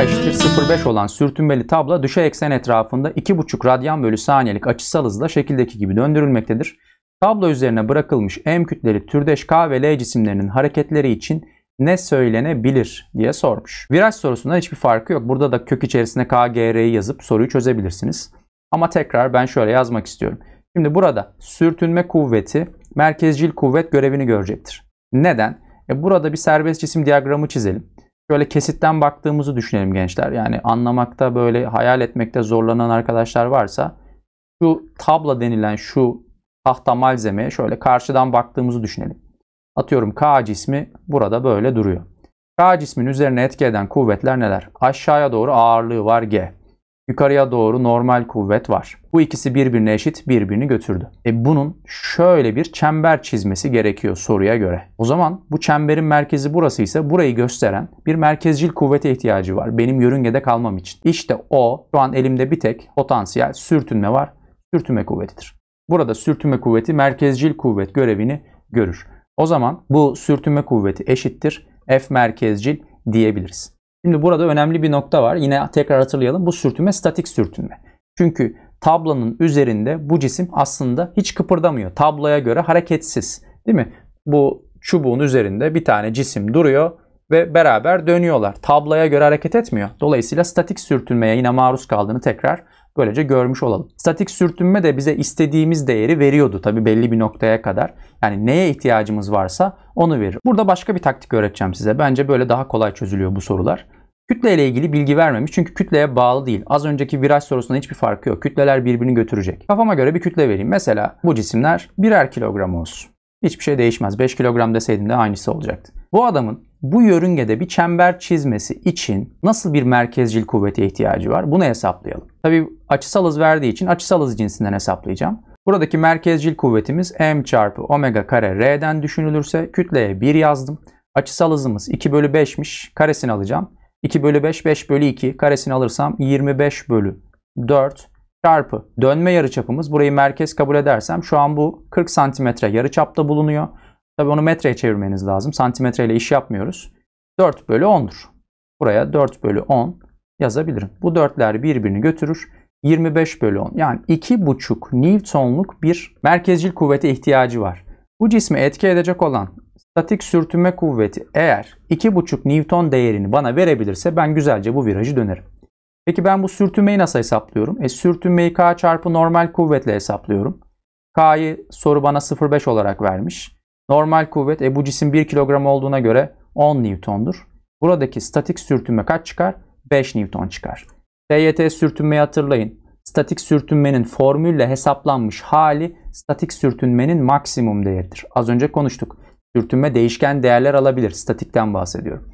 K eşittir 0,5 olan sürtünmeli tabla düşey eksen etrafında 2,5 radyan bölü saniyelik açısal hızla şekildeki gibi döndürülmektedir. Tablo üzerine bırakılmış M kütleri türdeş K ve L cisimlerinin hareketleri için ne söylenebilir diye sormuş. Viraj sorusunda hiçbir farkı yok. Burada da kök içerisine KGR'yi yazıp soruyu çözebilirsiniz. Ama tekrar ben şöyle yazmak istiyorum. Şimdi burada sürtünme kuvveti merkezcil kuvvet görevini görecektir. Neden? E burada bir serbest cisim diyagramı çizelim şöyle kesitten baktığımızı düşünelim gençler. Yani anlamakta böyle hayal etmekte zorlanan arkadaşlar varsa şu tabla denilen şu tahta malzeme, şöyle karşıdan baktığımızı düşünelim. Atıyorum K cismi burada böyle duruyor. K cismin üzerine etki eden kuvvetler neler? Aşağıya doğru ağırlığı var G yukarıya doğru normal kuvvet var. Bu ikisi birbirine eşit birbirini götürdü. E bunun şöyle bir çember çizmesi gerekiyor soruya göre. O zaman bu çemberin merkezi burası ise burayı gösteren bir merkezcil kuvvete ihtiyacı var. Benim yörüngede kalmam için. İşte o şu an elimde bir tek potansiyel sürtünme var. Sürtünme kuvvetidir. Burada sürtünme kuvveti merkezcil kuvvet görevini görür. O zaman bu sürtünme kuvveti eşittir F merkezcil diyebiliriz. Şimdi burada önemli bir nokta var. Yine tekrar hatırlayalım. Bu sürtünme statik sürtünme. Çünkü tablanın üzerinde bu cisim aslında hiç kıpırdamıyor. Tabloya göre hareketsiz. Değil mi? Bu çubuğun üzerinde bir tane cisim duruyor ve beraber dönüyorlar. Tabloya göre hareket etmiyor. Dolayısıyla statik sürtünmeye yine maruz kaldığını tekrar böylece görmüş olalım. Statik sürtünme de bize istediğimiz değeri veriyordu tabi belli bir noktaya kadar. Yani neye ihtiyacımız varsa onu verir. Burada başka bir taktik öğreteceğim size. Bence böyle daha kolay çözülüyor bu sorular. Kütle ile ilgili bilgi vermemiş çünkü kütleye bağlı değil. Az önceki viraj sorusunda hiçbir farkı yok. Kütleler birbirini götürecek. Kafama göre bir kütle vereyim. Mesela bu cisimler birer kilogram olsun. Hiçbir şey değişmez. 5 kilogram deseydim de aynısı olacaktı. Bu adamın bu yörüngede bir çember çizmesi için nasıl bir merkezcil kuvvete ihtiyacı var? Bunu hesaplayalım. Tabii açısal hız verdiği için açısal hız cinsinden hesaplayacağım. Buradaki merkezcil kuvvetimiz m çarpı omega kare r'den düşünülürse kütleye 1 yazdım. Açısal hızımız 2 bölü 5'miş. Karesini alacağım. 2 bölü 5, 5 bölü 2. Karesini alırsam 25 bölü 4 çarpı dönme yarıçapımız. Burayı merkez kabul edersem şu an bu 40 santimetre yarıçapta bulunuyor. Tabii onu metreye çevirmeniz lazım. Santimetreyle iş yapmıyoruz. 4 bölü 10'dur. Buraya 4 bölü 10 yazabilirim. Bu dörtler birbirini götürür. 25 bölü 10 yani 2,5 Newton'luk bir merkezcil kuvvete ihtiyacı var. Bu cismi etki edecek olan statik sürtünme kuvveti eğer 2,5 Newton değerini bana verebilirse ben güzelce bu virajı dönerim. Peki ben bu sürtünmeyi nasıl hesaplıyorum? E sürtünmeyi K çarpı normal kuvvetle hesaplıyorum. K'yı soru bana 0,5 olarak vermiş. Normal kuvvet e bu cisim 1 kilogram olduğuna göre 10 Newton'dur. Buradaki statik sürtünme kaç çıkar? 5 Newton çıkar. DYT sürtünmeyi hatırlayın. Statik sürtünmenin formülle hesaplanmış hali statik sürtünmenin maksimum değeridir. Az önce konuştuk. Sürtünme değişken değerler alabilir. Statikten bahsediyorum.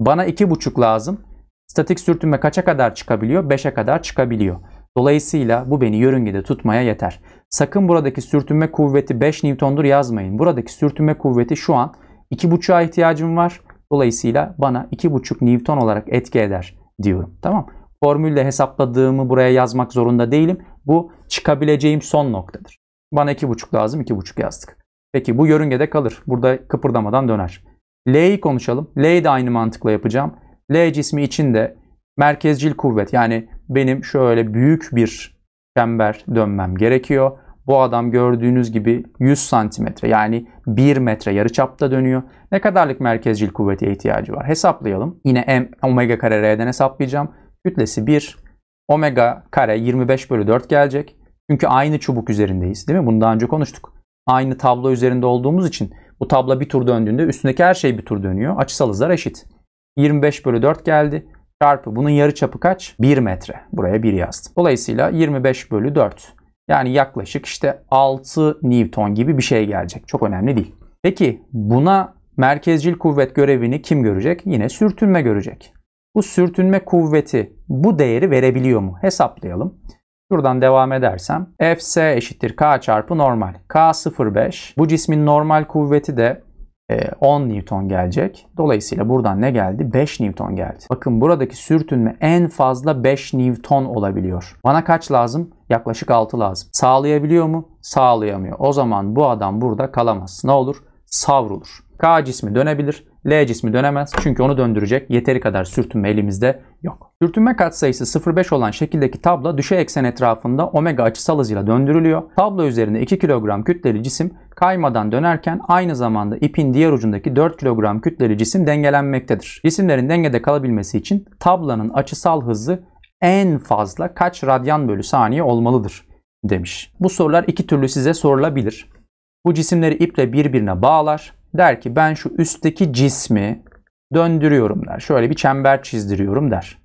Bana 2,5 lazım. Statik sürtünme kaça kadar çıkabiliyor? 5'e kadar çıkabiliyor. Dolayısıyla bu beni yörüngede tutmaya yeter. Sakın buradaki sürtünme kuvveti 5 Newton'dur yazmayın. Buradaki sürtünme kuvveti şu an 2.5'a ihtiyacım var. Dolayısıyla bana 2.5 Newton olarak etki eder diyorum. Tamam. Formülle hesapladığımı buraya yazmak zorunda değilim. Bu çıkabileceğim son noktadır. Bana 2.5 lazım. 2.5 yazdık. Peki bu yörüngede kalır. Burada kıpırdamadan döner. L'yi konuşalım. L'yi de aynı mantıkla yapacağım. L cismi içinde merkezcil kuvvet yani benim şöyle büyük bir çember dönmem gerekiyor. Bu adam gördüğünüz gibi 100 santimetre yani 1 metre yarıçapta dönüyor. Ne kadarlık merkezcil kuvvete ihtiyacı var? Hesaplayalım. Yine m omega kare r'den hesaplayacağım. Kütlesi 1 omega kare 25 bölü 4 gelecek. Çünkü aynı çubuk üzerindeyiz değil mi? Bunu daha önce konuştuk. Aynı tablo üzerinde olduğumuz için bu tabla bir tur döndüğünde üstündeki her şey bir tur dönüyor. Açısal hızlar eşit. 25 bölü 4 geldi çarpı bunun yarı çapı kaç? 1 metre. Buraya 1 yazdım. Dolayısıyla 25 bölü 4. Yani yaklaşık işte 6 Newton gibi bir şey gelecek. Çok önemli değil. Peki buna merkezcil kuvvet görevini kim görecek? Yine sürtünme görecek. Bu sürtünme kuvveti bu değeri verebiliyor mu? Hesaplayalım. Şuradan devam edersem Fs eşittir K çarpı normal. K 0,5. Bu cismin normal kuvveti de 10 ee, Newton gelecek. Dolayısıyla buradan ne geldi? 5 Newton geldi. Bakın buradaki sürtünme en fazla 5 Newton olabiliyor. Bana kaç lazım? Yaklaşık 6 lazım. Sağlayabiliyor mu? Sağlayamıyor. O zaman bu adam burada kalamaz. Ne olur? Savrulur. K cismi dönebilir. L cismi dönemez. Çünkü onu döndürecek yeteri kadar sürtünme elimizde yok. Sürtünme katsayısı 0,5 olan şekildeki tabla düşey eksen etrafında omega açısal hızıyla döndürülüyor. Tablo üzerinde 2 kilogram kütleli cisim Kaymadan dönerken aynı zamanda ipin diğer ucundaki 4 kilogram kütleli cisim dengelenmektedir. Cisimlerin dengede kalabilmesi için tablanın açısal hızı en fazla kaç radyan bölü saniye olmalıdır demiş. Bu sorular iki türlü size sorulabilir. Bu cisimleri iple birbirine bağlar. Der ki ben şu üstteki cismi döndürüyorum der. Şöyle bir çember çizdiriyorum der.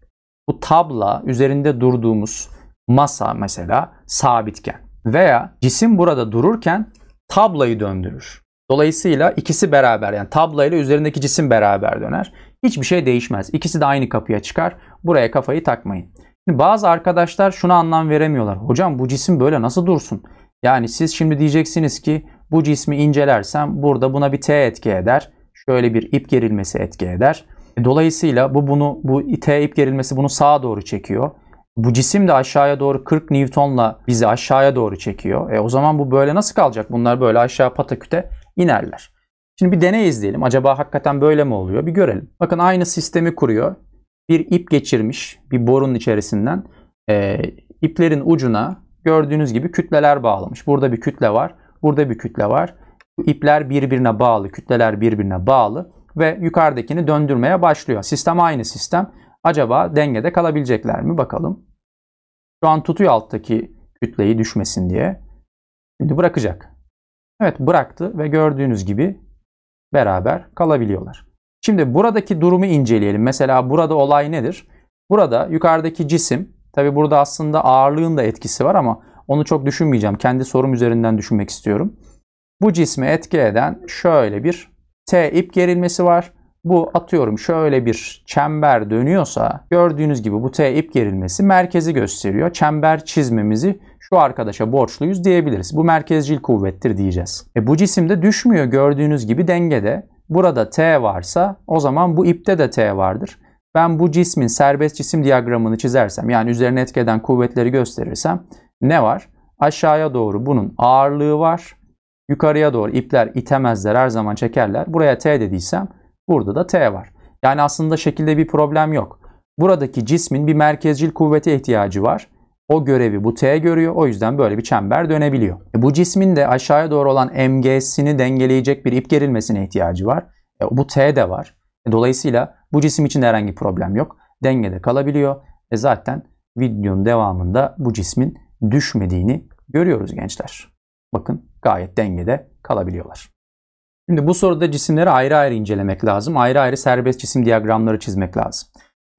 Bu tabla üzerinde durduğumuz masa mesela sabitken veya cisim burada dururken tablayı döndürür. Dolayısıyla ikisi beraber yani tabla ile üzerindeki cisim beraber döner. Hiçbir şey değişmez. İkisi de aynı kapıya çıkar. Buraya kafayı takmayın. Şimdi bazı arkadaşlar şuna anlam veremiyorlar. Hocam bu cisim böyle nasıl dursun? Yani siz şimdi diyeceksiniz ki bu cismi incelersem burada buna bir T etki eder. Şöyle bir ip gerilmesi etki eder. E, dolayısıyla bu bunu bu T ip gerilmesi bunu sağa doğru çekiyor. Bu cisim de aşağıya doğru 40 Newton'la bizi aşağıya doğru çekiyor. E o zaman bu böyle nasıl kalacak? Bunlar böyle aşağı pataküte inerler. Şimdi bir deney izleyelim. Acaba hakikaten böyle mi oluyor? Bir görelim. Bakın aynı sistemi kuruyor. Bir ip geçirmiş bir borunun içerisinden. E, iplerin ucuna gördüğünüz gibi kütleler bağlamış. Burada bir kütle var. Burada bir kütle var. İpler birbirine bağlı. Kütleler birbirine bağlı. Ve yukarıdakini döndürmeye başlıyor. Sistem aynı sistem. Acaba dengede kalabilecekler mi bakalım. Şu an tutuyor alttaki kütleyi düşmesin diye. Şimdi bırakacak. Evet bıraktı ve gördüğünüz gibi beraber kalabiliyorlar. Şimdi buradaki durumu inceleyelim. Mesela burada olay nedir? Burada yukarıdaki cisim, tabi burada aslında ağırlığın da etkisi var ama onu çok düşünmeyeceğim. Kendi sorum üzerinden düşünmek istiyorum. Bu cismi etki eden şöyle bir T ip gerilmesi var bu atıyorum şöyle bir çember dönüyorsa gördüğünüz gibi bu T ip gerilmesi merkezi gösteriyor. Çember çizmemizi şu arkadaşa borçluyuz diyebiliriz. Bu merkezcil kuvvettir diyeceğiz. E bu de düşmüyor gördüğünüz gibi dengede. Burada T varsa o zaman bu ipte de T vardır. Ben bu cismin serbest cisim diyagramını çizersem yani üzerine etkeden kuvvetleri gösterirsem ne var? Aşağıya doğru bunun ağırlığı var. Yukarıya doğru ipler itemezler her zaman çekerler. Buraya T dediysem Burada da T var. Yani aslında şekilde bir problem yok. Buradaki cismin bir merkezcil kuvvete ihtiyacı var. O görevi bu T görüyor. O yüzden böyle bir çember dönebiliyor. E bu cismin de aşağıya doğru olan MG'sini dengeleyecek bir ip gerilmesine ihtiyacı var. E bu T de var. E dolayısıyla bu cisim için herhangi problem yok. Dengede kalabiliyor. E zaten videonun devamında bu cismin düşmediğini görüyoruz gençler. Bakın gayet dengede kalabiliyorlar. Şimdi bu soruda cisimleri ayrı ayrı incelemek lazım. Ayrı ayrı serbest cisim diyagramları çizmek lazım.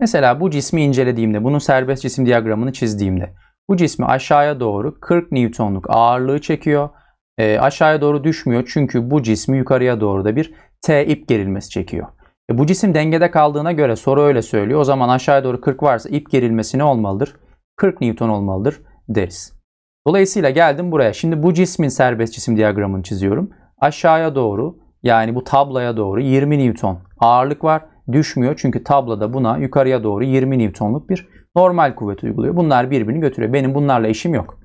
Mesela bu cismi incelediğimde, bunun serbest cisim diyagramını çizdiğimde bu cismi aşağıya doğru 40 Newton'luk ağırlığı çekiyor. E, aşağıya doğru düşmüyor çünkü bu cismi yukarıya doğru da bir T ip gerilmesi çekiyor. E, bu cisim dengede kaldığına göre soru öyle söylüyor. O zaman aşağıya doğru 40 varsa ip gerilmesi ne olmalıdır? 40 Newton olmalıdır deriz. Dolayısıyla geldim buraya. Şimdi bu cismin serbest cisim diyagramını çiziyorum. Aşağıya doğru yani bu tabloya doğru 20 Newton ağırlık var. Düşmüyor çünkü tabloda buna yukarıya doğru 20 Newton'luk bir normal kuvvet uyguluyor. Bunlar birbirini götürüyor. Benim bunlarla işim yok.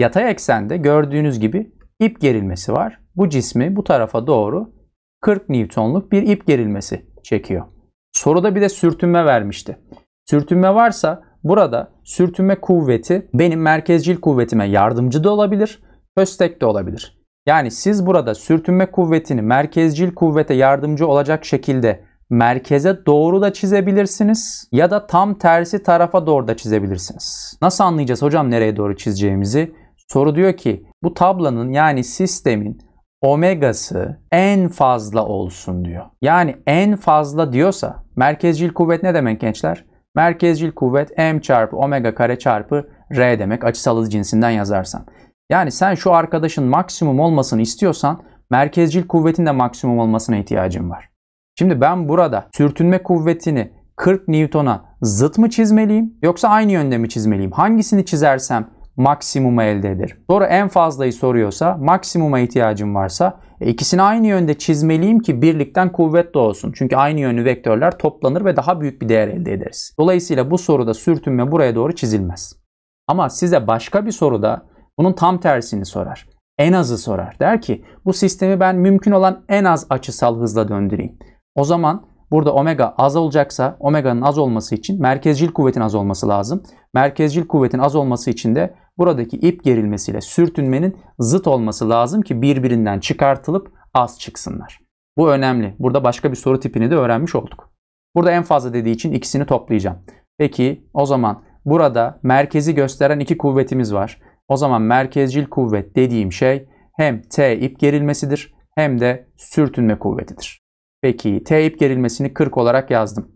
Yatay eksende gördüğünüz gibi ip gerilmesi var. Bu cismi bu tarafa doğru 40 Newton'luk bir ip gerilmesi çekiyor. Soruda bir de sürtünme vermişti. Sürtünme varsa burada sürtünme kuvveti benim merkezcil kuvvetime yardımcı da olabilir, köstek de olabilir. Yani siz burada sürtünme kuvvetini merkezcil kuvvete yardımcı olacak şekilde merkeze doğru da çizebilirsiniz ya da tam tersi tarafa doğru da çizebilirsiniz. Nasıl anlayacağız hocam nereye doğru çizeceğimizi? Soru diyor ki bu tablanın yani sistemin omegası en fazla olsun diyor. Yani en fazla diyorsa merkezcil kuvvet ne demek gençler? Merkezcil kuvvet m çarpı omega kare çarpı r demek açısal hız cinsinden yazarsan. Yani sen şu arkadaşın maksimum olmasını istiyorsan merkezcil kuvvetin de maksimum olmasına ihtiyacın var. Şimdi ben burada sürtünme kuvvetini 40 Newton'a zıt mı çizmeliyim yoksa aynı yönde mi çizmeliyim? Hangisini çizersem maksimuma elde ederim? Sonra en fazlayı soruyorsa maksimuma ihtiyacım varsa e, ikisini aynı yönde çizmeliyim ki birlikten kuvvet doğsun. Çünkü aynı yönlü vektörler toplanır ve daha büyük bir değer elde ederiz. Dolayısıyla bu soruda sürtünme buraya doğru çizilmez. Ama size başka bir soruda bunun tam tersini sorar. En azı sorar. Der ki bu sistemi ben mümkün olan en az açısal hızla döndüreyim. O zaman burada omega az olacaksa omega'nın az olması için merkezcil kuvvetin az olması lazım. Merkezcil kuvvetin az olması için de buradaki ip gerilmesiyle sürtünmenin zıt olması lazım ki birbirinden çıkartılıp az çıksınlar. Bu önemli. Burada başka bir soru tipini de öğrenmiş olduk. Burada en fazla dediği için ikisini toplayacağım. Peki o zaman burada merkezi gösteren iki kuvvetimiz var. O zaman merkezcil kuvvet dediğim şey hem T ip gerilmesidir hem de sürtünme kuvvetidir. Peki T ip gerilmesini 40 olarak yazdım.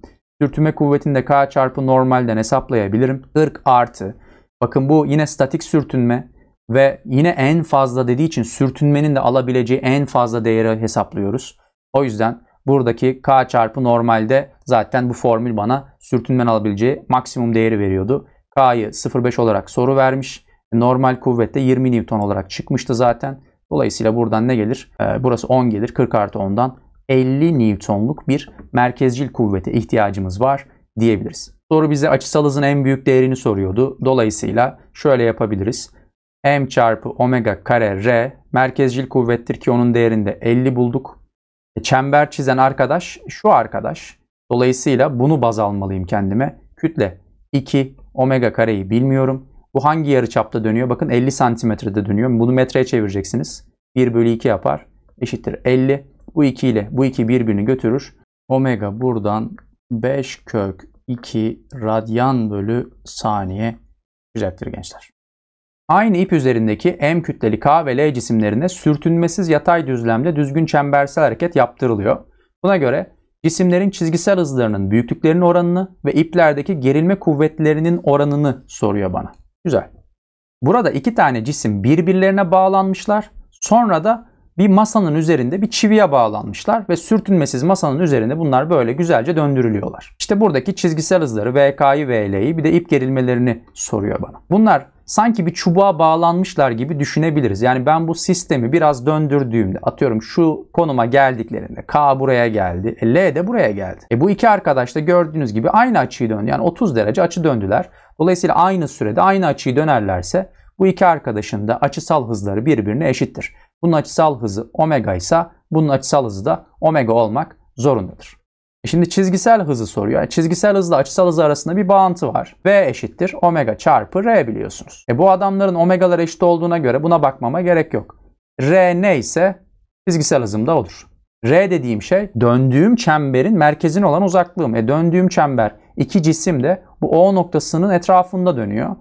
Sürtünme kuvvetini de K çarpı normalden hesaplayabilirim. 40 artı. Bakın bu yine statik sürtünme ve yine en fazla dediği için sürtünmenin de alabileceği en fazla değeri hesaplıyoruz. O yüzden buradaki K çarpı normalde zaten bu formül bana sürtünmen alabileceği maksimum değeri veriyordu. K'yı 0.5 olarak soru vermiş normal kuvvette 20 Newton olarak çıkmıştı zaten. Dolayısıyla buradan ne gelir? Ee, burası 10 gelir. 40 artı 10'dan 50 Newton'luk bir merkezcil kuvvete ihtiyacımız var diyebiliriz. Soru bize açısal hızın en büyük değerini soruyordu. Dolayısıyla şöyle yapabiliriz. M çarpı omega kare R merkezcil kuvvettir ki onun değerinde 50 bulduk. E, çember çizen arkadaş şu arkadaş. Dolayısıyla bunu baz almalıyım kendime. Kütle 2 omega kareyi bilmiyorum. Bu hangi yarı çapta dönüyor? Bakın 50 santimetrede dönüyor. Bunu metreye çevireceksiniz. 1 bölü 2 yapar. Eşittir 50. Bu 2 ile bu 2 birbirini götürür. Omega buradan 5 kök 2 radyan bölü saniye olacaktır gençler. Aynı ip üzerindeki M kütleli K ve L cisimlerine sürtünmesiz yatay düzlemde düzgün çembersel hareket yaptırılıyor. Buna göre cisimlerin çizgisel hızlarının büyüklüklerinin oranını ve iplerdeki gerilme kuvvetlerinin oranını soruyor bana. Güzel. Burada iki tane cisim birbirlerine bağlanmışlar. Sonra da bir masanın üzerinde bir çiviye bağlanmışlar ve sürtünmesiz masanın üzerinde bunlar böyle güzelce döndürülüyorlar. İşte buradaki çizgisel hızları VK'yı, VL'yi bir de ip gerilmelerini soruyor bana. Bunlar sanki bir çubuğa bağlanmışlar gibi düşünebiliriz. Yani ben bu sistemi biraz döndürdüğümde atıyorum şu konuma geldiklerinde K buraya geldi, e, L de buraya geldi. E bu iki arkadaş da gördüğünüz gibi aynı açıyı döndü. Yani 30 derece açı döndüler. Dolayısıyla aynı sürede aynı açıyı dönerlerse bu iki arkadaşın da açısal hızları birbirine eşittir. Bunun açısal hızı omega ise bunun açısal hızı da omega olmak zorundadır. E şimdi çizgisel hızı soruyor. çizgisel hızla açısal hızı arasında bir bağıntı var. V eşittir omega çarpı R biliyorsunuz. E bu adamların omegalar eşit olduğuna göre buna bakmama gerek yok. R ne ise çizgisel hızım da olur. R dediğim şey döndüğüm çemberin merkezine olan uzaklığım. E döndüğüm çember iki cisim de bu O noktasının etrafında dönüyor.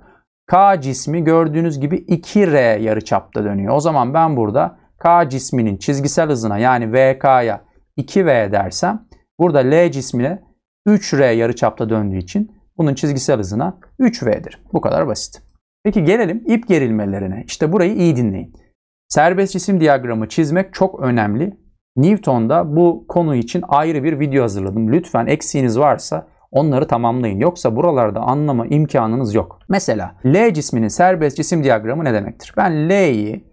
K cismi gördüğünüz gibi 2R yarıçapta dönüyor. O zaman ben burada K cisminin çizgisel hızına yani VK'ya 2V dersem burada L cismine 3R yarıçapta döndüğü için bunun çizgisel hızına 3V'dir. Bu kadar basit. Peki gelelim ip gerilmelerine. İşte burayı iyi dinleyin. Serbest cisim diyagramı çizmek çok önemli. Newton'da bu konu için ayrı bir video hazırladım. Lütfen eksiğiniz varsa onları tamamlayın. Yoksa buralarda anlama imkanınız yok. Mesela L cisminin serbest cisim diyagramı ne demektir? Ben L'yi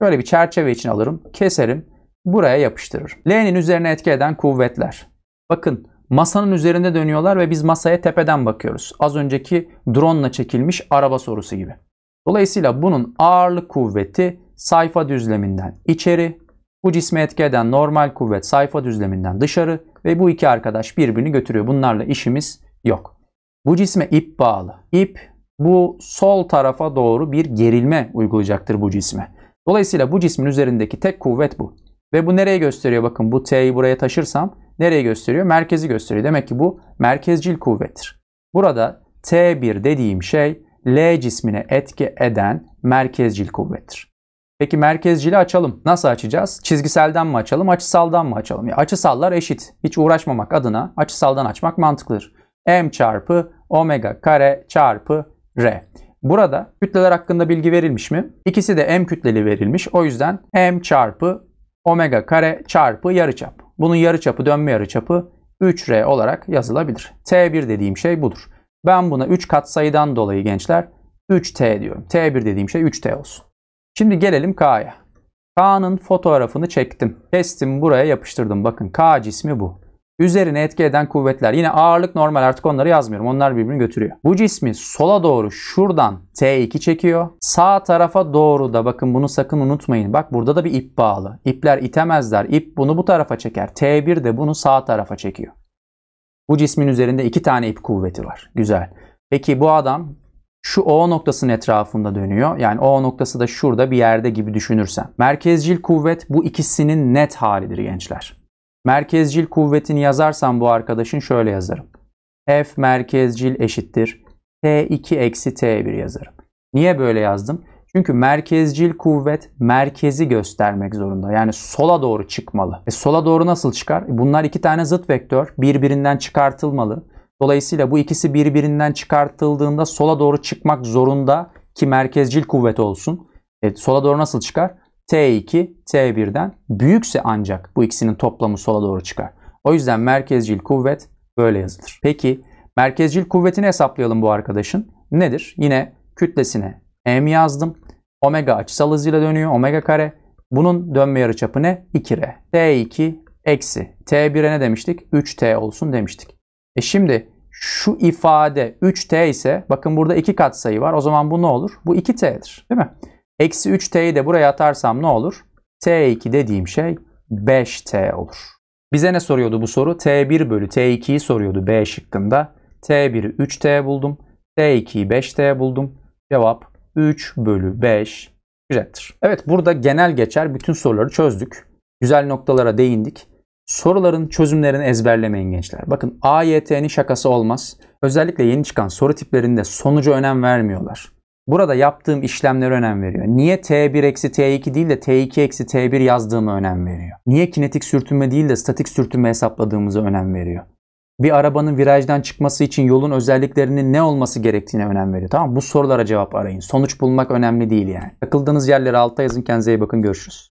böyle bir çerçeve için alırım, keserim, buraya yapıştırırım. L'nin üzerine etki eden kuvvetler. Bakın masanın üzerinde dönüyorlar ve biz masaya tepeden bakıyoruz. Az önceki drone ile çekilmiş araba sorusu gibi. Dolayısıyla bunun ağırlık kuvveti sayfa düzleminden içeri, bu cisme etki eden normal kuvvet sayfa düzleminden dışarı ve bu iki arkadaş birbirini götürüyor. Bunlarla işimiz yok. Bu cisme ip bağlı. İp bu sol tarafa doğru bir gerilme uygulayacaktır bu cisme. Dolayısıyla bu cismin üzerindeki tek kuvvet bu. Ve bu nereye gösteriyor? Bakın bu T'yi buraya taşırsam nereye gösteriyor? Merkezi gösteriyor. Demek ki bu merkezcil kuvvettir. Burada T1 dediğim şey L cismine etki eden merkezcil kuvvettir. Peki merkezcili açalım. Nasıl açacağız? Çizgiselden mi açalım, açısaldan mı açalım? Ya açısallar eşit. Hiç uğraşmamak adına açısaldan açmak mantıklıdır. M çarpı omega kare çarpı R. Burada kütleler hakkında bilgi verilmiş mi? İkisi de M kütleli verilmiş. O yüzden M çarpı omega kare çarpı yarıçap. Bunun yarıçapı dönme yarıçapı 3R olarak yazılabilir. T1 dediğim şey budur. Ben buna 3 katsayıdan dolayı gençler 3T diyorum. T1 dediğim şey 3T olsun. Şimdi gelelim K'ya. K'nın fotoğrafını çektim. Kestim buraya yapıştırdım. Bakın K cismi bu. Üzerine etki eden kuvvetler. Yine ağırlık normal artık onları yazmıyorum. Onlar birbirini götürüyor. Bu cismi sola doğru şuradan T2 çekiyor. Sağ tarafa doğru da bakın bunu sakın unutmayın. Bak burada da bir ip bağlı. İpler itemezler. İp bunu bu tarafa çeker. T1 de bunu sağ tarafa çekiyor. Bu cismin üzerinde iki tane ip kuvveti var. Güzel. Peki bu adam şu O noktasının etrafında dönüyor. Yani O noktası da şurada bir yerde gibi düşünürsem. Merkezcil kuvvet bu ikisinin net halidir gençler. Merkezcil kuvvetini yazarsam bu arkadaşın şöyle yazarım. F merkezcil eşittir. T2 eksi T1 yazarım. Niye böyle yazdım? Çünkü merkezcil kuvvet merkezi göstermek zorunda. Yani sola doğru çıkmalı. E sola doğru nasıl çıkar? E bunlar iki tane zıt vektör birbirinden çıkartılmalı. Dolayısıyla bu ikisi birbirinden çıkartıldığında sola doğru çıkmak zorunda ki merkezcil kuvvet olsun. Evet, sola doğru nasıl çıkar? T2, T1'den büyükse ancak bu ikisinin toplamı sola doğru çıkar. O yüzden merkezcil kuvvet böyle yazılır. Peki merkezcil kuvvetini hesaplayalım bu arkadaşın. Nedir? Yine kütlesine M yazdım. Omega açısal hızıyla dönüyor. Omega kare. Bunun dönme yarıçapı ne? 2R. T2 eksi T1'e ne demiştik? 3T olsun demiştik. E şimdi şu ifade 3t ise bakın burada 2 katsayı var. O zaman bu ne olur? Bu 2t'dir değil mi? Eksi 3t'yi de buraya atarsam ne olur? t2 dediğim şey 5t olur. Bize ne soruyordu bu soru? t1 bölü t2'yi soruyordu B şıkkında. t1'i 3t buldum. t2'yi 5t buldum. Cevap 3 bölü 5 güzeldir. Evet burada genel geçer bütün soruları çözdük. Güzel noktalara değindik. Soruların çözümlerini ezberlemeyin gençler. Bakın AYT'nin şakası olmaz. Özellikle yeni çıkan soru tiplerinde sonuca önem vermiyorlar. Burada yaptığım işlemlere önem veriyor. Niye T1 eksi T2 değil de T2 eksi T1 yazdığımı önem veriyor. Niye kinetik sürtünme değil de statik sürtünme hesapladığımızı önem veriyor. Bir arabanın virajdan çıkması için yolun özelliklerinin ne olması gerektiğine önem veriyor. Tamam Bu sorulara cevap arayın. Sonuç bulmak önemli değil yani. Takıldığınız yerleri alta yazın. Kendinize iyi bakın. Görüşürüz.